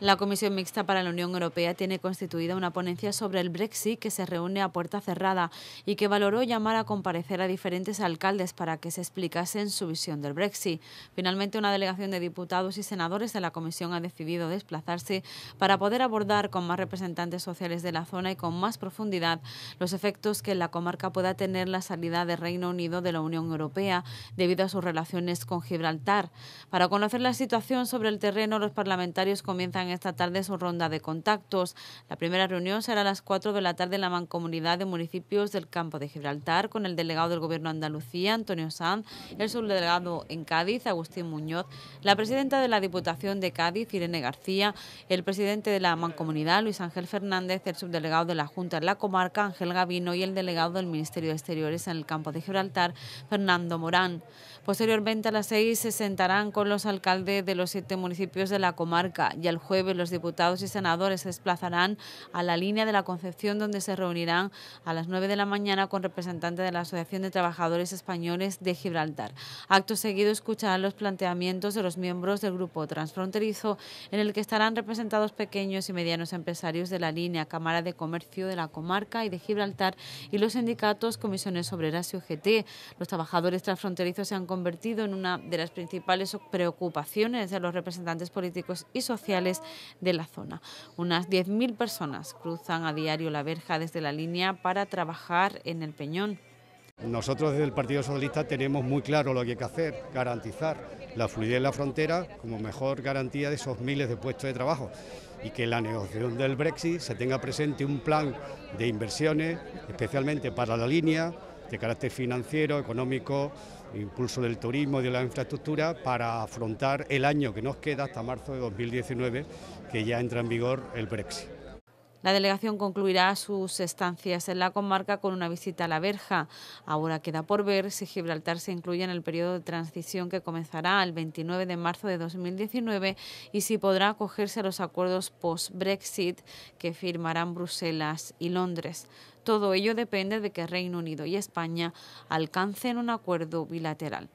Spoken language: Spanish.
La Comisión Mixta para la Unión Europea tiene constituida una ponencia sobre el Brexit que se reúne a puerta cerrada y que valoró llamar a comparecer a diferentes alcaldes para que se explicasen su visión del Brexit. Finalmente, una delegación de diputados y senadores de la Comisión ha decidido desplazarse para poder abordar con más representantes sociales de la zona y con más profundidad los efectos que la comarca pueda tener la salida del Reino Unido de la Unión Europea debido a sus relaciones con Gibraltar. Para conocer la situación sobre el terreno, los parlamentarios comienzan esta tarde su ronda de contactos. La primera reunión será a las 4 de la tarde en la mancomunidad de municipios del campo de Gibraltar con el delegado del Gobierno de Andalucía, Antonio Sanz, el subdelegado en Cádiz, Agustín Muñoz, la presidenta de la Diputación de Cádiz, Irene García, el presidente de la mancomunidad, Luis Ángel Fernández, el subdelegado de la Junta en la comarca, Ángel Gavino, y el delegado del Ministerio de Exteriores en el campo de Gibraltar, Fernando Morán. Posteriormente a las 6 se sentarán con los alcaldes de los siete municipios de la comarca y el juez los diputados y senadores se desplazarán a la línea de la Concepción donde se reunirán a las 9 de la mañana con representantes de la Asociación de Trabajadores Españoles de Gibraltar. Acto seguido escucharán los planteamientos de los miembros del grupo transfronterizo en el que estarán representados pequeños y medianos empresarios de la línea, Cámara de Comercio de la comarca y de Gibraltar y los sindicatos Comisiones Obreras y UGT. Los trabajadores transfronterizos se han convertido en una de las principales preocupaciones de los representantes políticos y sociales de la zona. Unas 10.000 personas cruzan a diario la verja desde la línea para trabajar en el Peñón. Nosotros desde el Partido Socialista tenemos muy claro lo que hay que hacer, garantizar la fluidez de la frontera como mejor garantía de esos miles de puestos de trabajo y que en la negociación del Brexit se tenga presente un plan de inversiones, especialmente para la línea, de carácter financiero, económico, impulso del turismo y de la infraestructura para afrontar el año que nos queda hasta marzo de 2019, que ya entra en vigor el Brexit. La delegación concluirá sus estancias en la comarca con una visita a la verja. Ahora queda por ver si Gibraltar se incluye en el periodo de transición que comenzará el 29 de marzo de 2019 y si podrá acogerse a los acuerdos post-Brexit que firmarán Bruselas y Londres. Todo ello depende de que Reino Unido y España alcancen un acuerdo bilateral.